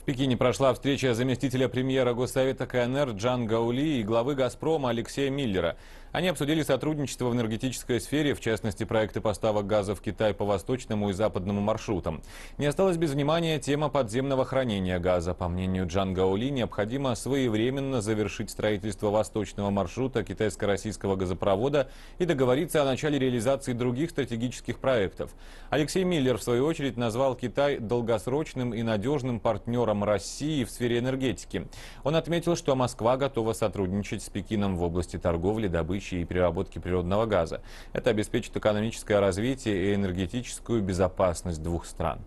В Пекине прошла встреча заместителя премьера Госсовета КНР Джан Гаули и главы «Газпрома» Алексея Миллера. Они обсудили сотрудничество в энергетической сфере, в частности, проекты поставок газа в Китай по восточному и западному маршрутам. Не осталось без внимания тема подземного хранения газа. По мнению Джан Гаули, необходимо своевременно завершить строительство восточного маршрута китайско-российского газопровода и договориться о начале реализации других стратегических проектов. Алексей Миллер, в свою очередь, назвал Китай долгосрочным и надежным партнером России в сфере энергетики. Он отметил, что Москва готова сотрудничать с Пекином в области торговли, добычи добычи и переработки природного газа. Это обеспечит экономическое развитие и энергетическую безопасность двух стран.